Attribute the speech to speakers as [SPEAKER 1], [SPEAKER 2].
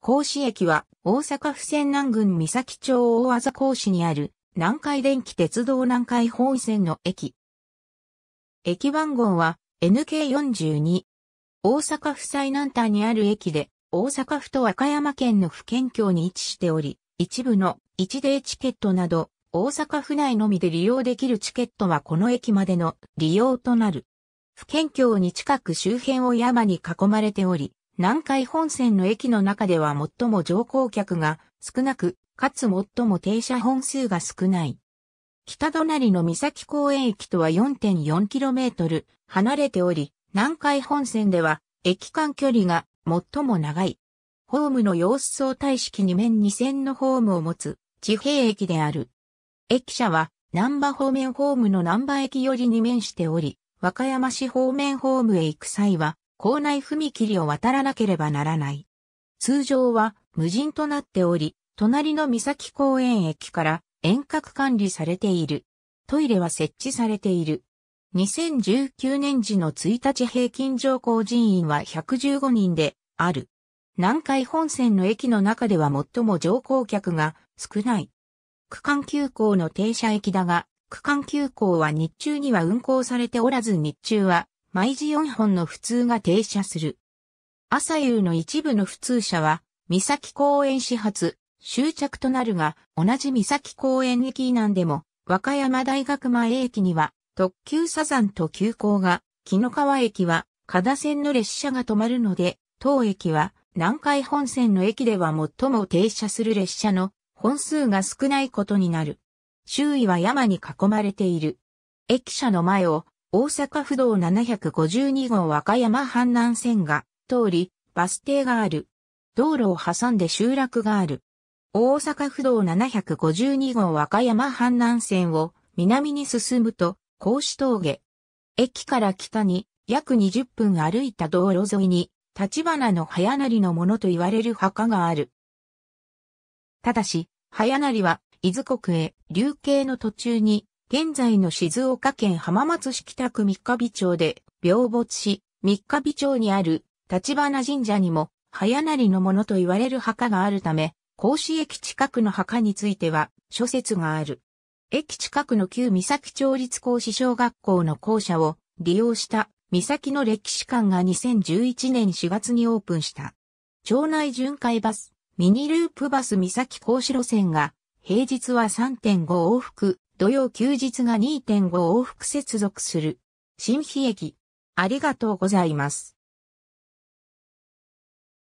[SPEAKER 1] 甲子駅は大阪府泉南郡三崎町大字甲子にある南海電気鉄道南海本線の駅。駅番号は NK42。大阪府最南端にある駅で大阪府と和歌山県の府県境に位置しており、一部の一デーチケットなど大阪府内のみで利用できるチケットはこの駅までの利用となる。府県境に近く周辺を山に囲まれており、南海本線の駅の中では最も乗降客が少なく、かつ最も停車本数が少ない。北隣の三崎公園駅とは 4.4km 離れており、南海本線では駅間距離が最も長い。ホームの様子相対式2面2線のホームを持つ地平駅である。駅舎は南波方面ホームの南波駅より2面しており、和歌山市方面ホームへ行く際は校内踏切を渡らなければならない。通常は無人となっており、隣の三崎公園駅から遠隔管理されている。トイレは設置されている。2019年時の1日平均乗降人員は115人である。南海本線の駅の中では最も乗降客が少ない。区間急行の停車駅だが、区間急行は日中には運行されておらず日中は毎時4本の普通が停車する。朝夕の一部の普通車は、三崎公園始発、終着となるが、同じ三崎公園駅南でも、和歌山大学前駅には、特急サザンと急行が、木の川駅は、加田線の列車が止まるので、当駅は、南海本線の駅では最も停車する列車の本数が少ないことになる。周囲は山に囲まれている。駅舎の前を大阪府道752号和歌山阪南線が通り、バス停がある。道路を挟んで集落がある。大阪府道752号和歌山阪南線を南に進むと、格子峠。駅から北に約20分歩いた道路沿いに、立花の早成のものと言われる墓がある。ただし、早成は、伊豆国へ流刑の途中に現在の静岡県浜松市北区三日日町で病没し、三日日町にある立花神社にも早なりのものと言われる墓があるため、甲子駅近くの墓については諸説がある。駅近くの旧三崎町立甲子小学校の校舎を利用した三崎の歴史館が2011年4月にオープンした。町内巡回バス、ミニループバス三崎甲子路線が平日は3.5往復土曜休日が2.5往復接続する。新飛駅。ありがとうございます。